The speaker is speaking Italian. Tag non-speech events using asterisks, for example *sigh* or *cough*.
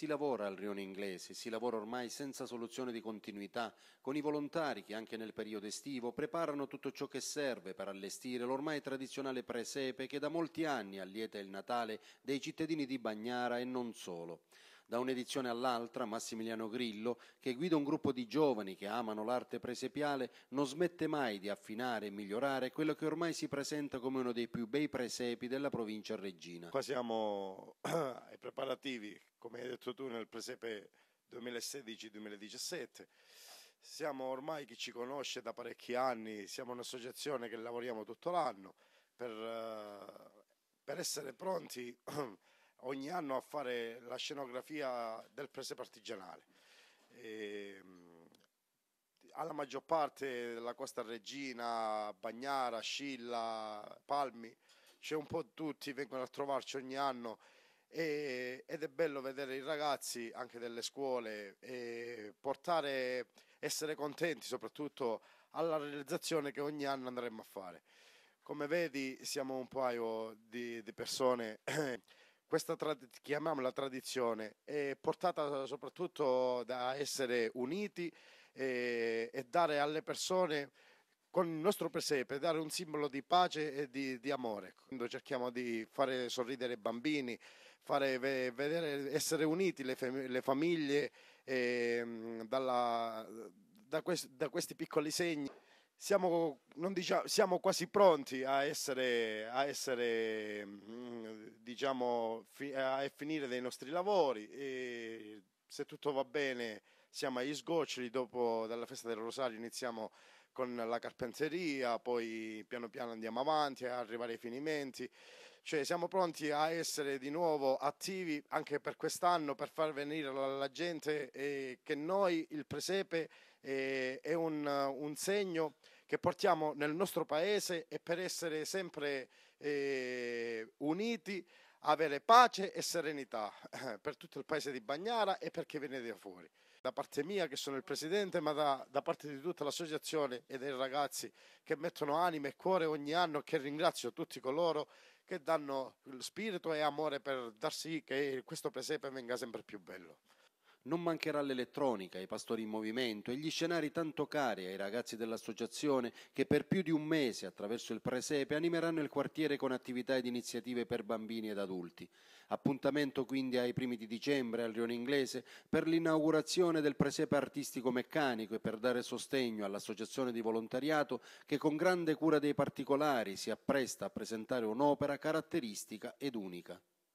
Si lavora al rione inglese, si lavora ormai senza soluzione di continuità, con i volontari che anche nel periodo estivo preparano tutto ciò che serve per allestire l'ormai tradizionale presepe che da molti anni allieta il Natale dei cittadini di Bagnara e non solo. Da un'edizione all'altra Massimiliano Grillo, che guida un gruppo di giovani che amano l'arte presepiale, non smette mai di affinare e migliorare quello che ormai si presenta come uno dei più bei presepi della provincia reggina. Qua siamo *clears throat* ai preparativi, come hai detto tu, nel presepe 2016-2017. Siamo ormai chi ci conosce da parecchi anni, siamo un'associazione che lavoriamo tutto l'anno per, eh, per essere pronti *clears throat* ogni anno a fare la scenografia del prese partigianale. E, ehm, alla maggior parte della Costa Regina, Bagnara, Scilla, Palmi, c'è un po' tutti, vengono a trovarci ogni anno e, ed è bello vedere i ragazzi anche delle scuole e portare, essere contenti soprattutto alla realizzazione che ogni anno andremo a fare. Come vedi siamo un paio di, di persone *clears throat* questa trad- chiamiamola tradizione è portata soprattutto da essere uniti e, e, dare alle persone con il nostro presepe dare un simbolo di pace e di, di amore quando cerchiamo di fare sorridere i bambini fare vedere essere uniti le, fam- le famiglie e, ehm, dalla, da, quest- da questi piccoli segni siamo, diciamo, siamo, quasi pronti a essere, a essere, mm, diciamo, fi- a finire dei nostri lavori e se tutto va bene siamo agli sgoccioli, dopo dalla festa del Rosario iniziamo con la carpenteria, poi piano piano andiamo avanti a arrivare ai finimenti, cioè siamo pronti a essere di nuovo attivi anche per quest'anno per far venire alla gente eh, che noi il presepe eh, è un, un segno che portiamo nel nostro paese e per essere sempre eh, uniti, avere pace e serenità *laughs* per tutto il paese di Bagnara e per chi viene da fuori. Da parte mia, che sono il presidente, ma da, da parte di tutta l'associazione e dei ragazzi che mettono anima e cuore ogni anno, che ringrazio tutti coloro che danno spirito e amore per dar sì che questo presepe venga sempre più bello. Non mancherà l'elettronica, i pastori in movimento e gli scenari tanto cari ai ragazzi dell'associazione che per più di un mese attraverso il presepe animeranno il quartiere con attività ed iniziative per bambini ed adulti. Appuntamento quindi ai primi di dicembre al Rione Inglese per l'inaugurazione del presepe artistico meccanico e per dare sostegno all'associazione di volontariato che con grande cura dei particolari si appresta a presentare un'opera caratteristica ed unica.